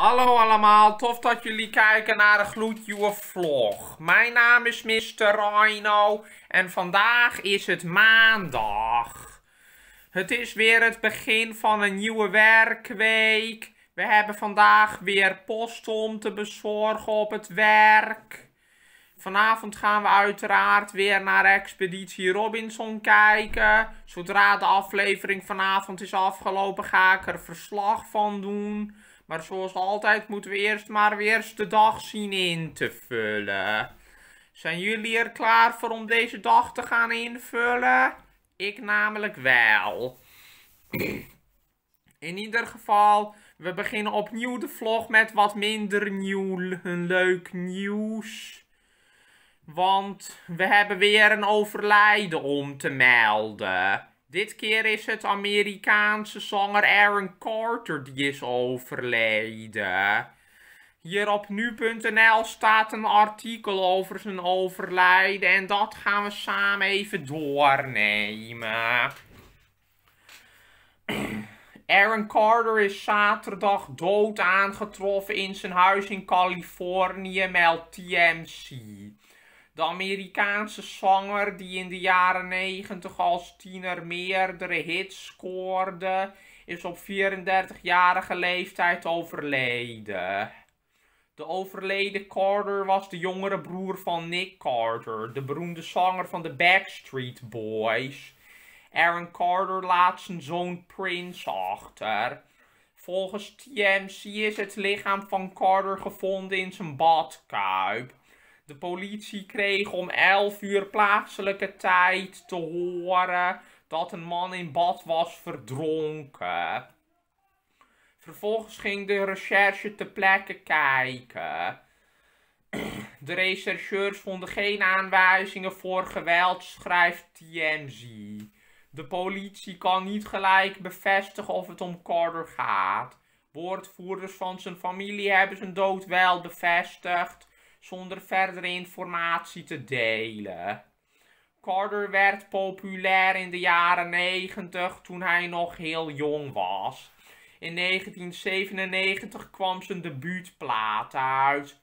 Hallo allemaal, tof dat jullie kijken naar een gloednieuwe vlog. Mijn naam is Mr. Rhino en vandaag is het maandag. Het is weer het begin van een nieuwe werkweek. We hebben vandaag weer post om te bezorgen op het werk. Vanavond gaan we uiteraard weer naar Expeditie Robinson kijken. Zodra de aflevering vanavond is afgelopen ga ik er verslag van doen... Maar zoals altijd moeten we eerst maar weer de dag zien in te vullen. Zijn jullie er klaar voor om deze dag te gaan invullen? Ik namelijk wel. In ieder geval, we beginnen opnieuw de vlog met wat minder nieuw, leuk nieuws. Want we hebben weer een overlijden om te melden. Dit keer is het Amerikaanse zanger Aaron Carter die is overleden. Hier op nu.nl staat een artikel over zijn overlijden en dat gaan we samen even doornemen. Aaron Carter is zaterdag dood aangetroffen in zijn huis in Californië, meldt TMC. De Amerikaanse zanger die in de jaren 90 als tiener meerdere hits scoorde, is op 34-jarige leeftijd overleden. De overleden Carter was de jongere broer van Nick Carter, de beroemde zanger van de Backstreet Boys. Aaron Carter laat zijn zoon Prince achter. Volgens TMC is het lichaam van Carter gevonden in zijn badkuip. De politie kreeg om 11 uur plaatselijke tijd te horen dat een man in bad was verdronken. Vervolgens ging de recherche te plekke kijken. De rechercheurs vonden geen aanwijzingen voor geweld, schrijft TMZ. De politie kan niet gelijk bevestigen of het om Carter gaat. Woordvoerders van zijn familie hebben zijn dood wel bevestigd, zonder verdere informatie te delen. Carter werd populair in de jaren 90 toen hij nog heel jong was. In 1997 kwam zijn debuutplaat uit.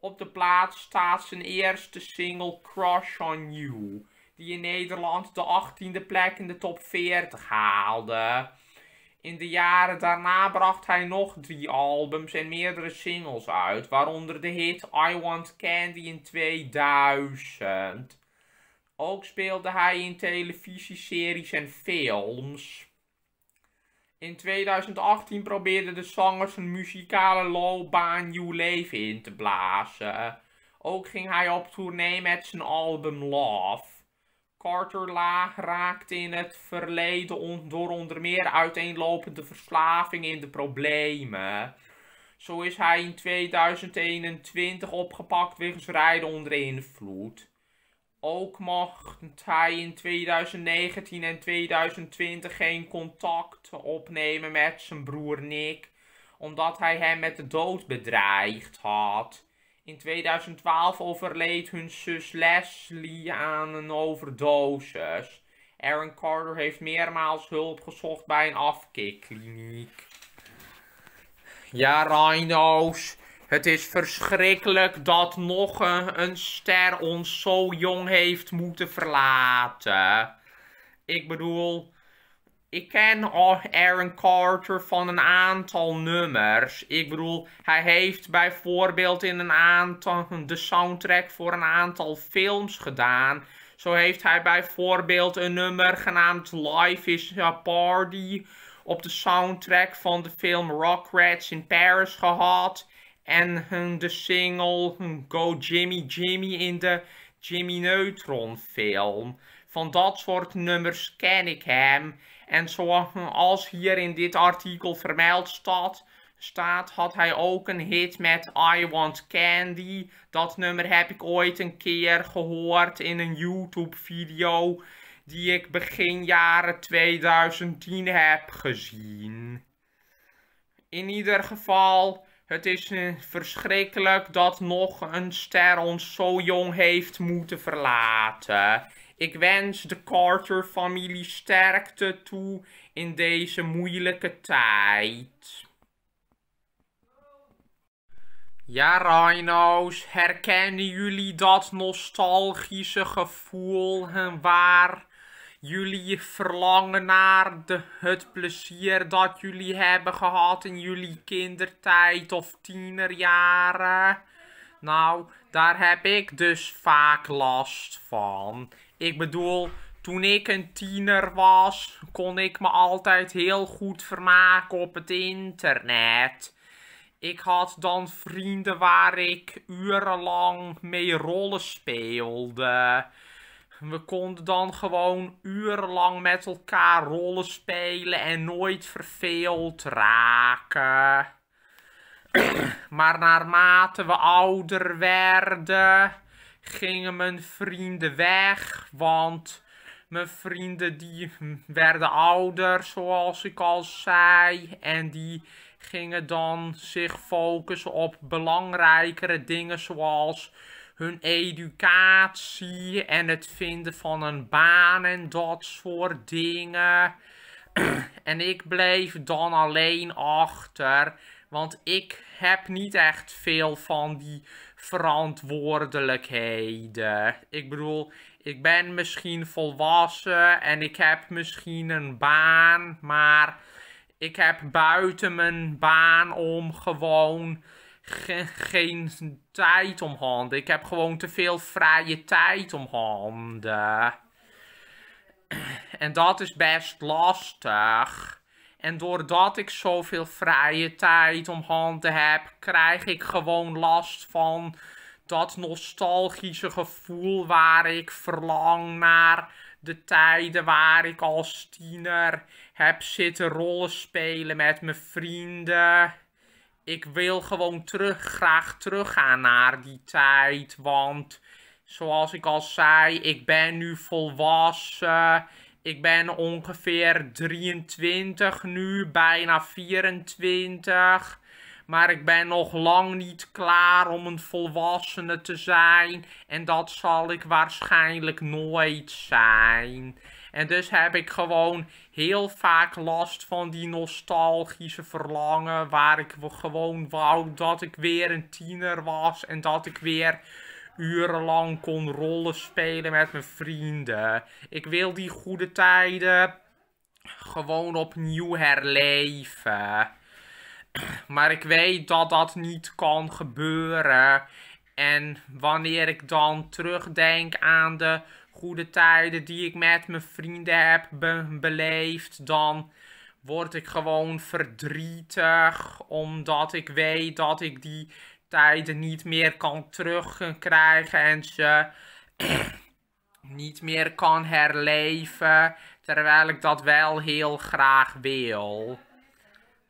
Op de plaat staat zijn eerste single Crush on You, die in Nederland de 18e plek in de top 40 haalde. In de jaren daarna bracht hij nog drie albums en meerdere singles uit, waaronder de hit I Want Candy in 2000. Ook speelde hij in televisieseries en films. In 2018 probeerde de zanger zijn muzikale loopbaan nieuw leven in te blazen. Ook ging hij op tournee met zijn album Love. Carter laag raakte in het verleden door onder meer uiteenlopende verslaving in de problemen. Zo is hij in 2021 opgepakt wegens rijden onder invloed. Ook mocht hij in 2019 en 2020 geen contact opnemen met zijn broer Nick, omdat hij hem met de dood bedreigd had. In 2012 overleed hun zus Leslie aan een overdosis. Aaron Carter heeft meermaals hulp gezocht bij een afkikkliniek. Ja, Rhino's. Het is verschrikkelijk dat nog een, ster ons zo jong heeft moeten verlaten. Ik bedoel, ik ken Aaron Carter van een aantal nummers. Ik bedoel, hij heeft bijvoorbeeld in een aantal de soundtrack voor een aantal films gedaan. Zo heeft hij bijvoorbeeld een nummer genaamd Life is a Party op de soundtrack van de film 'Rock Rats in Paris gehad. En de single Go Jimmy Jimmy in de Jimmy Neutron film. Van dat soort nummers ken ik hem en zoals hier in dit artikel vermeld staat, staat had hij ook een hit met I Want Candy. Dat nummer heb ik ooit een keer gehoord in een YouTube video die ik begin jaren 2010 heb gezien. In ieder geval, het is eh, verschrikkelijk dat nog een ster ons zo jong heeft moeten verlaten. Ik wens de Carter-familie sterkte toe in deze moeilijke tijd. Ja, Rhino's, herkennen jullie dat nostalgische gevoel en waar jullie verlangen naar de, het plezier dat jullie hebben gehad in jullie kindertijd of tienerjaren? Nou, daar heb ik dus vaak last van. Ik bedoel, toen ik een tiener was, kon ik me altijd heel goed vermaken op het internet. Ik had dan vrienden waar ik urenlang mee rollen speelde. We konden dan gewoon urenlang met elkaar rollen spelen en nooit verveeld raken maar naarmate we ouder werden, gingen mijn vrienden weg, want mijn vrienden die werden ouder, zoals ik al zei, en die gingen dan zich focussen op belangrijkere dingen zoals hun educatie en het vinden van een baan en dat soort dingen. en ik bleef dan alleen achter. Want ik heb niet echt veel van die verantwoordelijkheden. Ik bedoel, ik ben misschien volwassen en ik heb misschien een baan, maar ik heb buiten mijn baan om gewoon geen tijd om handen. Ik heb gewoon te veel vrije tijd om handen. En dat is best lastig. En doordat ik zoveel vrije tijd om handen heb, krijg ik gewoon last van dat nostalgische gevoel waar ik verlang naar de tijden waar ik als tiener heb zitten rollen spelen met mijn vrienden. Ik wil gewoon terug, graag teruggaan naar die tijd, want zoals ik al zei, ik ben nu volwassen. Ik ben ongeveer 23 nu, bijna 24. Maar ik ben nog lang niet klaar om een volwassene te zijn. En dat zal ik waarschijnlijk nooit zijn. En dus heb ik gewoon heel vaak last van die nostalgische verlangen. Waar ik gewoon wou dat ik weer een tiener was. En dat ik weer urenlang kon rollen spelen met mijn vrienden. Ik wil die goede tijden gewoon opnieuw herleven. Maar ik weet dat dat niet kan gebeuren. En wanneer ik dan terugdenk aan de goede tijden die ik met mijn vrienden heb beleefd, dan word ik gewoon verdrietig. Omdat ik weet dat ik die tijden niet meer kan terugkrijgen en ze niet meer kan herleven, terwijl ik dat wel heel graag wil.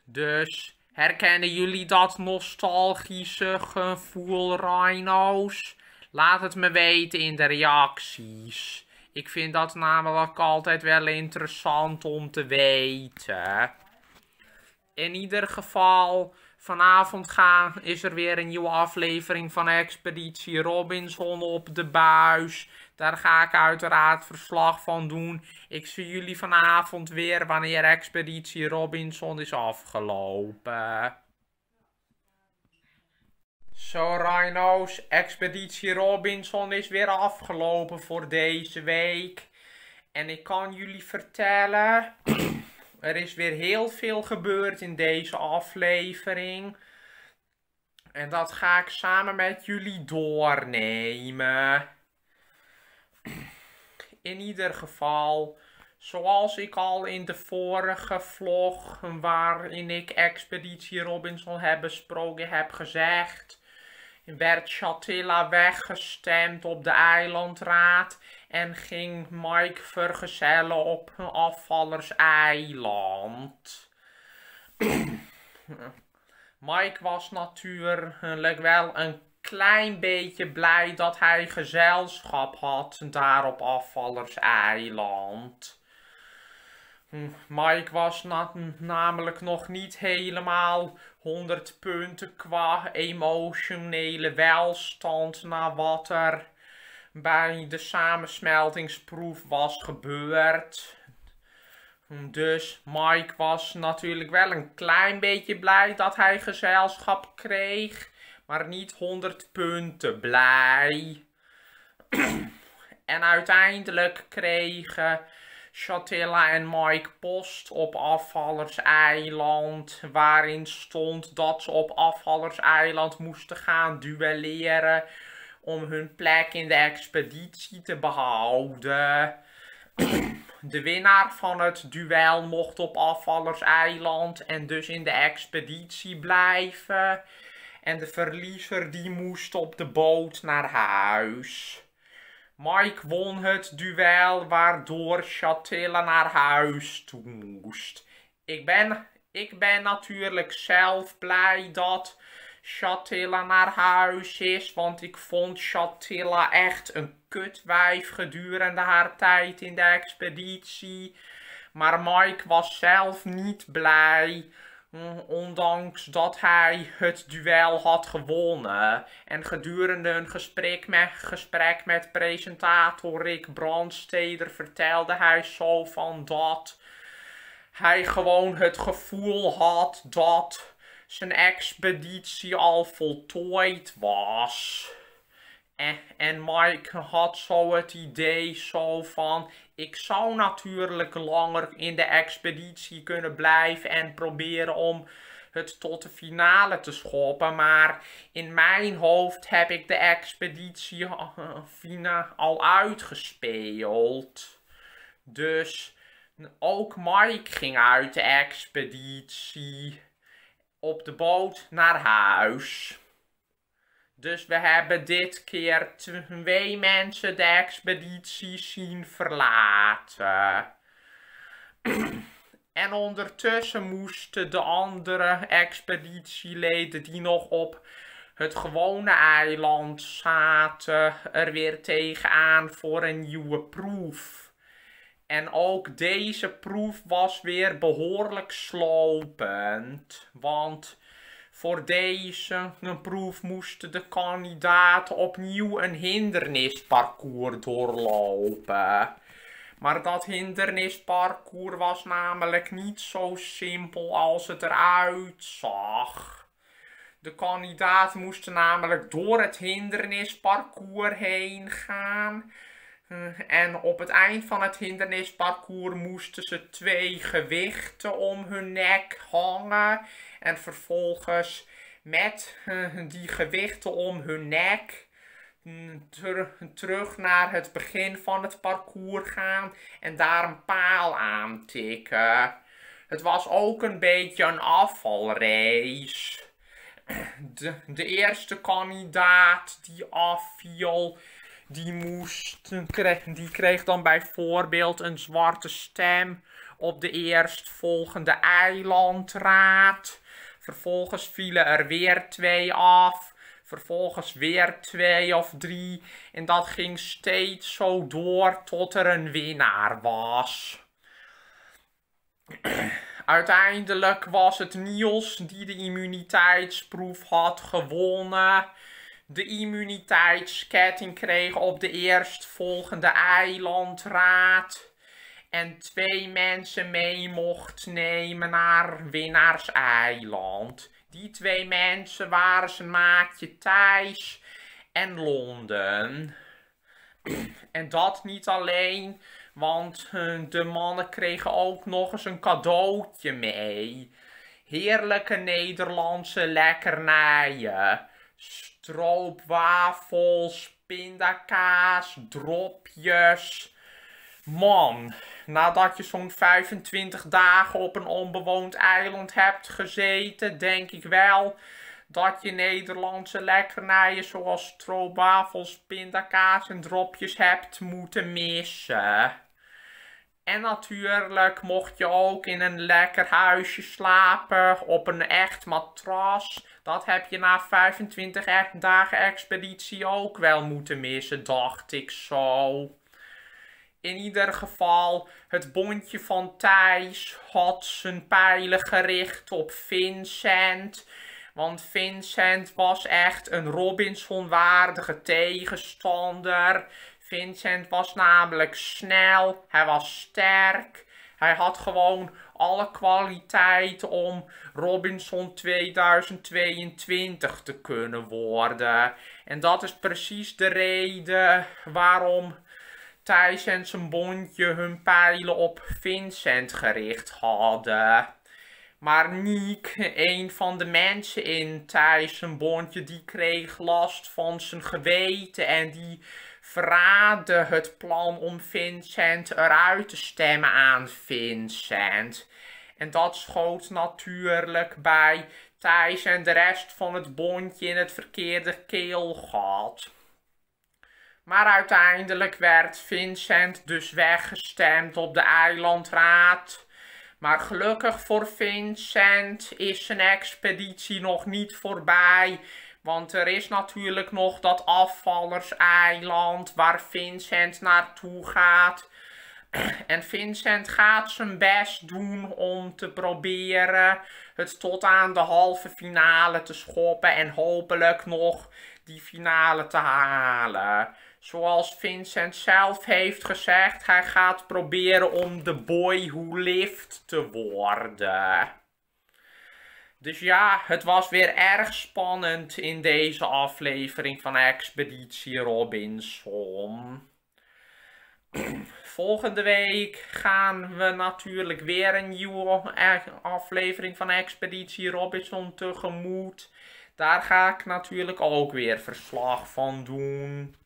Dus herkennen jullie dat nostalgische gevoel, Rhino's? Laat het me weten in de reacties. Ik vind dat namelijk altijd wel interessant om te weten in ieder geval, vanavond gaan, is er weer een nieuwe aflevering van Expeditie Robinson op de buis. Daar ga ik uiteraard verslag van doen. Ik zie jullie vanavond weer wanneer Expeditie Robinson is afgelopen. Zo Rhino's, Expeditie Robinson is weer afgelopen voor deze week. En ik kan jullie vertellen er is weer heel veel gebeurd in deze aflevering. En dat ga ik samen met jullie doornemen. In ieder geval, zoals ik al in de vorige vlog waarin ik Expeditie Robinson heb besproken heb gezegd werd Chatilla weggestemd op de eilandraad en ging Mike vergezellen op Afvallers Eiland. Mike was natuurlijk wel een klein beetje blij dat hij gezelschap had daar op Eiland. Hm, Mike was namelijk nog niet helemaal 100 punten qua emotionele welstand na wat er bij de samensmeltingsproef was gebeurd. Hm, dus Mike was natuurlijk wel een klein beetje blij dat hij gezelschap kreeg, maar niet 100 punten blij. en uiteindelijk kregen Chatilla en Mike Post op Afvallerseiland, eiland waarin stond dat ze op Afvallerseiland eiland moesten gaan duelleren om hun plek in de expeditie te behouden. De winnaar van het duel mocht op Afvallerseiland eiland en dus in de expeditie blijven. En de verliezer die moest op de boot naar huis. Mike won het duel waardoor Chatilla naar huis toe moest. Ik ben, ik ben natuurlijk zelf blij dat Chatilla naar huis is, want ik vond Chatilla echt een kutwijf gedurende haar tijd in de expeditie. Maar Mike was zelf niet blij. Hm, ondanks dat hij het duel had gewonnen en gedurende een gesprek met, gesprek met presentator Rick Brandsteder vertelde hij zo van dat hij gewoon het gevoel had dat zijn expeditie al voltooid was. En, eh, en Mike had zo het idee zo van, ik zou natuurlijk langer in de expeditie kunnen blijven en proberen om het tot de finale te schoppen. Maar in mijn hoofd heb ik de expeditie eh, eh, al uitgespeeld. Dus ook Mike ging uit de expeditie op de boot naar huis. Dus we hebben dit keer twee mensen de expeditie zien verlaten. en ondertussen moesten de andere expeditieleden die nog op het gewone eiland zaten er weer tegenaan voor een nieuwe proef. En ook deze proef was weer behoorlijk slopend. Want voor deze proef moesten de kandidaten opnieuw een hindernisparcours doorlopen. Maar dat hindernisparcours was namelijk niet zo simpel als het eruit zag. De kandidaten moesten namelijk door het hindernisparcours heen gaan eh, en op het eind van het hindernisparcours moesten ze twee gewichten om hun nek hangen. En vervolgens met eh, die gewichten om hun nek mm, terug naar het begin van het parcours gaan en daar een paal aan tikken. Het was ook een beetje een afvalrace. de eerste kandidaat die afviel die, moesten, die kreeg dan bijvoorbeeld een zwarte stem op de eerstvolgende eilandraad. Vervolgens vielen er weer twee af. Vervolgens weer twee of drie. En dat ging steeds zo door tot er een winnaar was. Uiteindelijk was het Niels die de immuniteitsproef had gewonnen de immuniteitsketting kreeg op de eerstvolgende eilandraad. En twee mensen mee mocht nemen naar Winnaarseiland. Die twee mensen waren zijn maatje Thijs en Londen. En dat niet alleen, want eh, de mannen kregen ook nog eens een cadeautje mee. Heerlijke Nederlandse lekkernijen stroopwafels, pindakaas, dropjes. Man, nadat je zo'n 25 dagen op een onbewoond eiland hebt gezeten, denk ik wel dat je Nederlandse lekkernijen zoals stroopwafels, pindakaas en dropjes hebt moeten missen. En natuurlijk mocht je ook in een lekker huisje slapen, op een echt matras dat heb je na 25 dagen expeditie ook wel moeten missen, dacht ik zo. In ieder geval, het bondje van Thijs had zijn pijlen gericht op Vincent. Want Vincent was echt een Robinson-waardige tegenstander. Vincent was namelijk snel, hij was sterk, hij had gewoon alle kwaliteit om Robinson 2022 te kunnen worden. En dat is precies de reden waarom Thijs en zijn bondje hun pijlen op Vincent gericht hadden. Maar Niek, een van de mensen in Thijs en bondje, die kreeg last van zijn geweten en die verraadde het plan om Vincent eruit te stemmen aan Vincent. En dat schoot natuurlijk bij Thijs en de rest van het bondje in het verkeerde keelgat. Maar uiteindelijk werd Vincent dus weggestemd op de eilandraad. Maar gelukkig voor Vincent is zijn expeditie nog niet voorbij want er is natuurlijk nog dat afvallerseiland waar Vincent naartoe gaat. En Vincent gaat zijn best doen om te proberen het tot aan de halve finale te schoppen en hopelijk nog die finale te halen. Zoals Vincent zelf heeft gezegd, hij gaat proberen om de boy who lived te worden. Dus ja, het was weer erg spannend in deze aflevering van Expeditie Robinson. Volgende week gaan we natuurlijk weer een nieuwe e- aflevering van Expeditie Robinson tegemoet. Daar ga ik natuurlijk ook weer verslag van doen.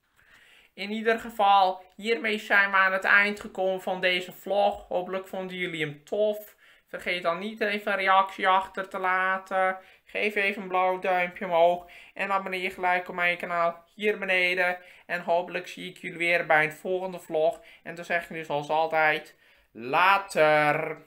In ieder geval, hiermee zijn we aan het eind gekomen van deze vlog. Hopelijk vonden jullie hem tof. Vergeet dan niet even een reactie achter te laten. Geef even een blauw duimpje omhoog. En abonneer je gelijk op mijn kanaal hier beneden. En hopelijk zie ik jullie weer bij een volgende vlog. En dan zeg ik nu zoals altijd, later.